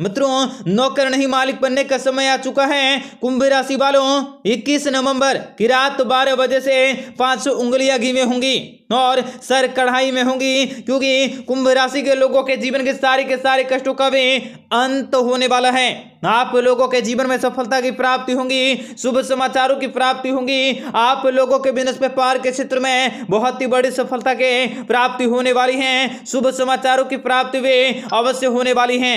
मित्रों नौकर नहीं मालिक बनने का समय आ चुका है कुंभ राशि वालों 21 नवंबर की रात बारह बजे से पांच उंगलियां घी में होंगी और सर कढ़ाई में होंगी क्योंकि कुंभ राशि के लोगों के जीवन के सारे के सारे कष्टों का भी अंत होने वाला है आप लोगों के जीवन में सफलता की प्राप्ति होंगी शुभ समाचारों की प्राप्ति होंगी आप लोगों के बिजनेस व्यापार के क्षेत्र में बहुत ही बड़ी सफलता के प्राप्ति होने वाली है शुभ समाचारों की प्राप्ति भी अवश्य होने वाली है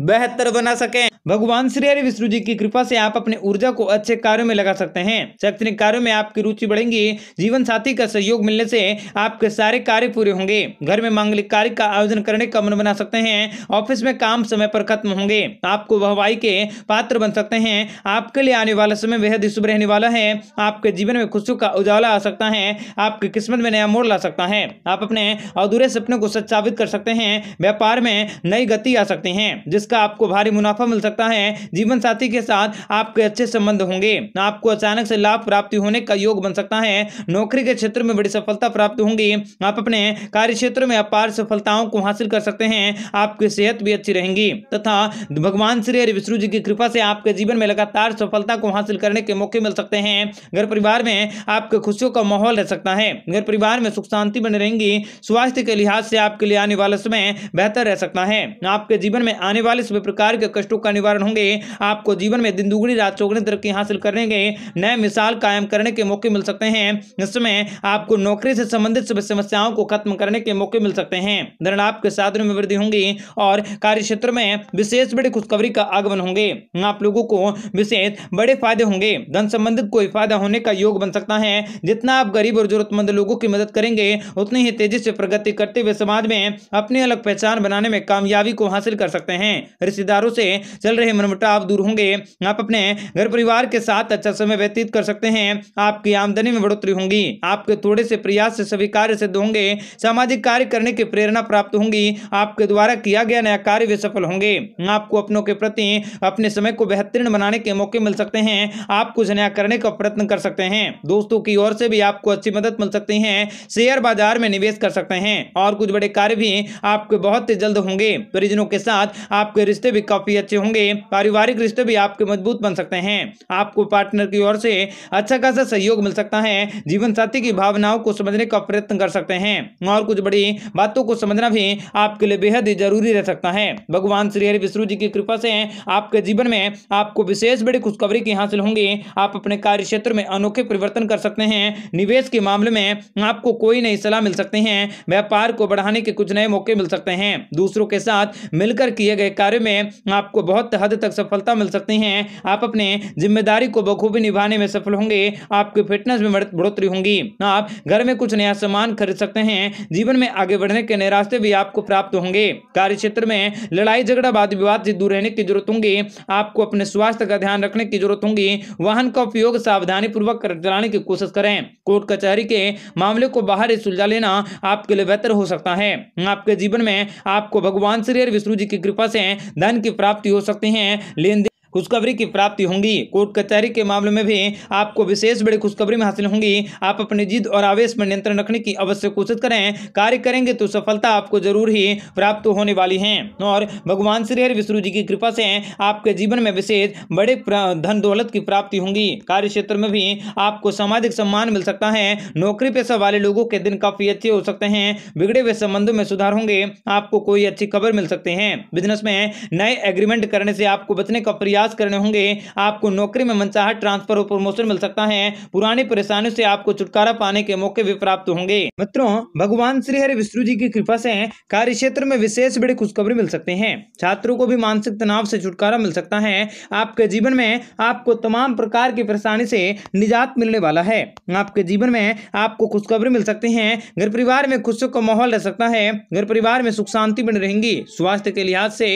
बेहतर बना सके भगवान श्री हरि विष्णु जी की कृपा से आप अपने ऊर्जा को अच्छे कार्यों में लगा सकते हैं शैक्षणिक कार्यों में आपकी रुचि बढ़ेगी जीवन साथी का सहयोग मिलने से आपके सारे कार्य पूरे होंगे घर में मांगलिक कार्य का आयोजन करने का मन बना सकते हैं ऑफिस में काम समय पर खत्म होंगे आपको वहवाई के पात्र बन सकते हैं आपके लिए आने वाला समय बेहद शुभ रहने वाला है आपके जीवन में खुशियों का उजाला आ सकता है आपकी किस्मत में नया मोड़ ला सकता है आप अपने अधूरे सपने को सच्चावित कर सकते हैं व्यापार में नई गति आ सकती है जिस जिसका आपको भारी मुनाफा मिल सकता है जीवन साथी के साथ आपके अच्छे संबंध होंगे आपको अचानक से लाभ प्राप्ति होने का योग बन सकता है नौकरी के क्षेत्र में बड़ी सफलता प्राप्त होंगी आप अपने कार्य क्षेत्र में अपार सफलताओं को हासिल कर सकते हैं आपकी सेहत भी अच्छी रहेंगी तथा भगवान श्री हरि विष्णु जी की कृपा से आपके जीवन में लगातार सफलता को हासिल करने के मौके मिल सकते हैं घर परिवार में आपके खुशियों का माहौल रह सकता है घर परिवार में सुख शांति बनी रहेंगी स्वास्थ्य के लिहाज से आपके लिए आने वाला समय बेहतर रह सकता है आपके जीवन में आने वाले साल इसमें प्रकार के कष्टों का निवारण होंगे आपको जीवन में दिन दुगुनी रात चौगुनी तरक्की हासिल करने के नए मिसाल कायम करने के मौके मिल सकते हैं इसमें आपको नौकरी से संबंधित सभी समस्याओं को खत्म करने के मौके मिल सकते हैं धन आपके साधनों में वृद्धि होंगी और कार्य क्षेत्र में विशेष बड़ी खुशखबरी का आगमन होंगे आप लोगों को विशेष बड़े फायदे होंगे धन संबंधित कोई फायदा होने का योग बन सकता है जितना आप गरीब और जरूरतमंद लोगों की मदद करेंगे उतनी ही तेजी से प्रगति करते हुए समाज में अपनी अलग पहचान बनाने में कामयाबी को हासिल कर सकते हैं रिश्तेदारों से चल रहे मनमुटाव दूर होंगे आप अपने घर परिवार के साथ अच्छा समय व्यतीत कर सकते हैं आपकी आमदनी में बढ़ोतरी होंगी आपके थोड़े से प्रयास से सभी कार्य सिद्ध होंगे सामाजिक कार्य करने की प्रेरणा प्राप्त होंगी आपके द्वारा किया गया नया कार्य भी सफल होंगे आपको अपनों के प्रति अपने समय को बेहतरीन बनाने के मौके मिल सकते हैं आप कुछ नया करने का प्रयत्न कर सकते हैं दोस्तों की ओर से भी आपको अच्छी मदद मिल सकती है शेयर बाजार में निवेश कर सकते हैं और कुछ बड़े कार्य भी आपके बहुत जल्द होंगे परिजनों के साथ आप आपके रिश्ते भी काफी अच्छे होंगे पारिवारिक रिश्ते भी आपके मजबूत बन सकते हैं आपको पार्टनर की ओर से अच्छा खासा सहयोग मिल सकता है जीवन साथी की भावनाओं को समझने का प्रयत्न कर सकते हैं और कुछ बड़ी बातों को समझना भी आपके लिए बेहद ही जरूरी रह सकता है भगवान श्री हरि विष्णु जी की कृपा से आपके जीवन में आपको विशेष बड़ी खुशखबरी की हासिल होंगी आप अपने कार्य क्षेत्र में अनोखे परिवर्तन कर सकते हैं निवेश के मामले में आपको कोई नई सलाह मिल सकती है व्यापार को बढ़ाने के कुछ नए मौके मिल सकते हैं दूसरों के साथ मिलकर किए गए कार्य कार्यों में आपको बहुत हद तक सफलता मिल सकती है आप अपने जिम्मेदारी को बखूबी निभाने में सफल होंगे आपके फिटनेस में बढ़ोतरी होंगी आप घर में कुछ नया सामान खरीद सकते हैं जीवन में आगे बढ़ने के नए रास्ते भी आपको प्राप्त होंगे कार्य क्षेत्र में लड़ाई झगड़ा वाद विवाद से दूर रहने की जरूरत होंगी आपको अपने स्वास्थ्य का ध्यान रखने की जरूरत होगी वाहन का उपयोग सावधानी पूर्वक चलाने की कोशिश करें कोर्ट कचहरी के मामले को बाहर ही सुलझा लेना आपके लिए बेहतर हो सकता है आपके जीवन में आपको भगवान श्री विष्णु जी की कृपा से हैं धन की प्राप्ति हो सकती है लेन खुशखबरी की प्राप्ति होंगी कोर्ट कचहरी के मामले में भी आपको विशेष बड़ी खुशखबरी में हासिल होंगी आप अपने जिद और आवेश पर नियंत्रण रखने की अवश्य कोशिश करें कार्य करेंगे तो सफलता आपको जरूर ही प्राप्त होने वाली है और भगवान श्री हरि विष्णु जी की कृपा से आपके जीवन में विशेष बड़े धन दौलत की प्राप्ति होंगी कार्य क्षेत्र में भी आपको सामाजिक सम्मान मिल सकता है नौकरी पेशा वाले लोगों के दिन काफी अच्छे हो सकते हैं बिगड़े हुए संबंधों में सुधार होंगे आपको कोई अच्छी खबर मिल सकते हैं बिजनेस में नए एग्रीमेंट करने से आपको बचने का प्रयास प्रयास करने होंगे आपको नौकरी में मनचाह ट्रांसफर और प्रमोशन मिल सकता है पुरानी परेशानियों से आपको छुटकारा पाने के मौके भी प्राप्त होंगे मित्रों भगवान श्री हरि विष्णु जी की कृपा से कार्य क्षेत्र में विशेष बड़ी खुशखबरी मिल सकते हैं छात्रों को भी मानसिक तनाव से छुटकारा मिल सकता है आपके जीवन में आपको तमाम प्रकार की परेशानी से निजात मिलने वाला है आपके जीवन में आपको खुशखबरी मिल सकती है घर परिवार में खुशियों का माहौल रह सकता है घर परिवार में सुख शांति बनी रहेंगी स्वास्थ्य के लिहाज से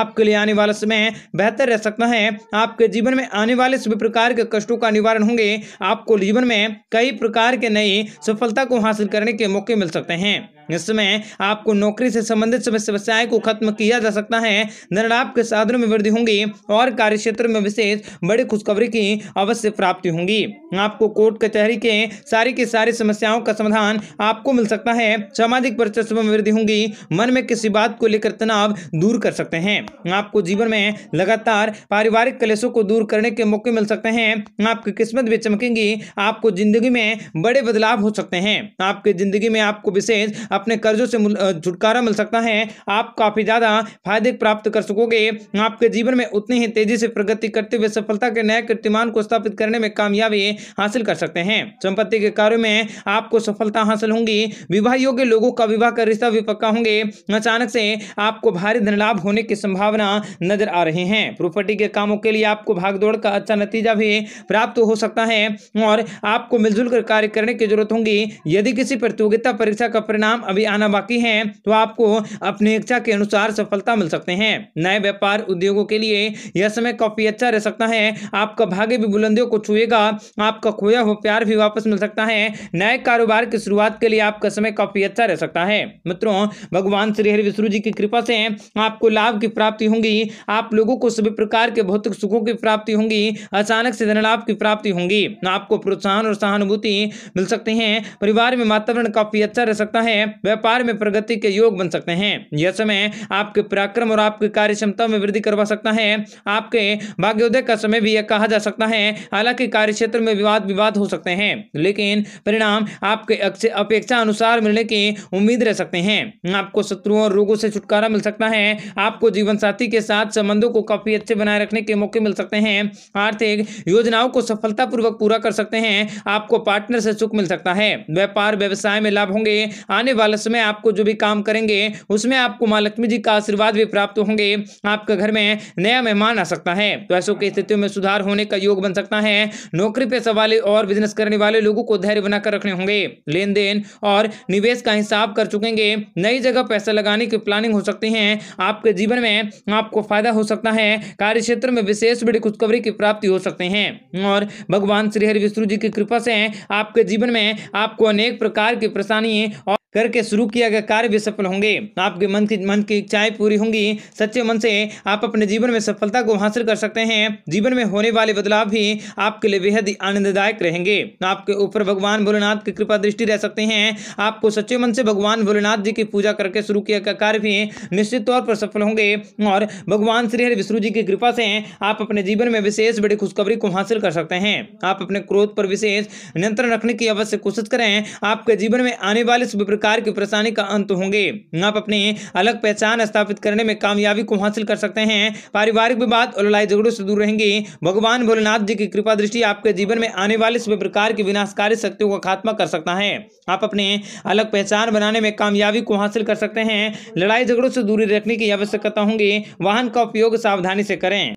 आपके लिए आने वाला समय बेहतर रह सकता है है आपके जीवन में आने वाले सभी प्रकार के कष्टों का निवारण होंगे आपको जीवन में कई प्रकार के नई सफलता को हासिल करने के मौके मिल सकते हैं इसमें आपको नौकरी से संबंधित समस्याएं को खत्म किया जा सकता है धन लाभ के साधनों में वृद्धि होंगी और कार्य क्षेत्र में विशेष बड़ी खुशखबरी की अवश्य प्राप्ति होंगी आपको कोर्ट कचहरी के सारी की सारी समस्याओं का समाधान आपको मिल सकता है सामाजिक वर्चस्व में वृद्धि होंगी मन में किसी बात को लेकर तनाव दूर कर सकते हैं आपको जीवन में लगातार पारिवारिक कलेशों को दूर करने के मौके मिल सकते हैं आपकी किस्मत भी चमकेंगी आपको जिंदगी में बड़े बदलाव हो सकते हैं आपकी जिंदगी में आपको विशेष अपने कर्जों से छुटकारा मिल सकता है आप काफ़ी ज़्यादा फायदे प्राप्त कर सकोगे आपके जीवन में उतनी ही तेजी से प्रगति करते हुए सफलता के नए कीर्तिमान को स्थापित करने में कामयाबी हासिल कर सकते हैं संपत्ति के कार्यों में आपको सफलता हासिल होंगी विवाह योग्य लोगों का विवाह का रिश्ता भी पक्का होंगे अचानक से आपको भारी धन लाभ होने की संभावना नजर आ रही है प्रॉपर्टी के कामों के लिए आपको भागदौड़ का अच्छा नतीजा भी प्राप्त हो सकता है और आपको मिलजुल कर कार्य करने की जरूरत होगी यदि किसी प्रतियोगिता परीक्षा का परिणाम अभी आना बाकी है तो आपको अपनी इच्छा के अनुसार सफलता मिल सकते हैं नए व्यापार उद्योगों के लिए यह समय काफी अच्छा रह सकता है आपका भाग्य भी बुलंदियों को छुएगा आपका खोया हुआ प्यार भी वापस मिल सकता है नए कारोबार की शुरुआत के लिए आपका समय काफी अच्छा रह सकता है मित्रों भगवान श्री हरि विष्णु जी की कृपा से आपको लाभ की प्राप्ति होगी आप लोगों को सभी प्रकार के भौतिक सुखों की प्राप्ति होगी अचानक से धन लाभ की प्राप्ति होगी आपको प्रोत्साहन और सहानुभूति मिल सकती है परिवार में वातावरण काफी अच्छा रह सकता है व्यापार में प्रगति के योग बन सकते हैं यह समय आपके पराक्रम और आपकी कार्य क्षमता में वृद्धि करवा सकता है आपके भाग्योदय का समय भी यह कहा जा सकता है हालांकि कार्य क्षेत्र में विवाद विवाद हो सकते हैं लेकिन परिणाम आपके अपेक्षा अनुसार मिलने की उम्मीद रह सकते हैं आपको शत्रुओं और रोगों से छुटकारा मिल सकता है आपको जीवन साथी के साथ संबंधों को काफी अच्छे बनाए रखने के मौके मिल सकते हैं आर्थिक योजनाओं को सफलतापूर्वक पूरा कर सकते हैं आपको पार्टनर से सुख मिल सकता है व्यापार व्यवसाय में लाभ होंगे आने वाले वाला समय आपको जो भी काम करेंगे उसमें आपको माँ लक्ष्मी जी का आशीर्वाद भी प्राप्त होंगे आपके घर में नया मेहमान आ सकता है तो ऐसों की स्थितियों में सुधार होने का योग बन सकता है नौकरी पेशा वाले और बिजनेस करने वाले लोगों को धैर्य बनाकर रखने होंगे लेन देन और निवेश का हिसाब कर चुकेंगे नई जगह पैसा लगाने की प्लानिंग हो सकती है आपके जीवन में आपको फायदा हो सकता है कार्य क्षेत्र में विशेष बड़ी खुशखबरी की प्राप्ति हो सकते हैं और भगवान श्रीहरि विष्णु जी की कृपा से आपके जीवन में आपको अनेक प्रकार की परेशानी और करके शुरू किया गया कार्य भी सफल होंगे आपके मन की मन की इच्छाएं पूरी होंगी सच्चे मन से आप अपने जीवन में सफलता को हासिल कर सकते हैं जीवन में होने वाले बदलाव भी आपके लिए बेहद आनंददायक रहेंगे आपके ऊपर भगवान भोलेनाथ की कृपा दृष्टि रह सकते हैं आपको सच्चे मन से भगवान भोलेनाथ जी की पूजा करके शुरू किया गया कार्य भी निश्चित तौर पर सफल होंगे और भगवान श्री हरि विष्णु जी की कृपा से आप अपने जीवन में विशेष बड़ी खुशखबरी को हासिल कर सकते हैं आप अपने क्रोध पर विशेष नियंत्रण रखने की अवश्य कोशिश करें आपके जीवन में आने वाले सभी प्रकार प्रकार की परेशानी का अंत होंगे आप अपने अलग पहचान स्थापित करने में कामयाबी को हासिल कर सकते हैं पारिवारिक विवाद और लड़ाई झगड़ों से दूर रहेंगे भगवान भोलेनाथ जी की कृपा दृष्टि आपके जीवन में आने वाले सभी प्रकार की विनाशकारी शक्तियों का खात्मा कर सकता है आप अपने अलग पहचान बनाने में कामयाबी को हासिल कर सकते हैं लड़ाई झगड़ों से दूरी रखने की आवश्यकता होंगी वाहन का उपयोग सावधानी से करें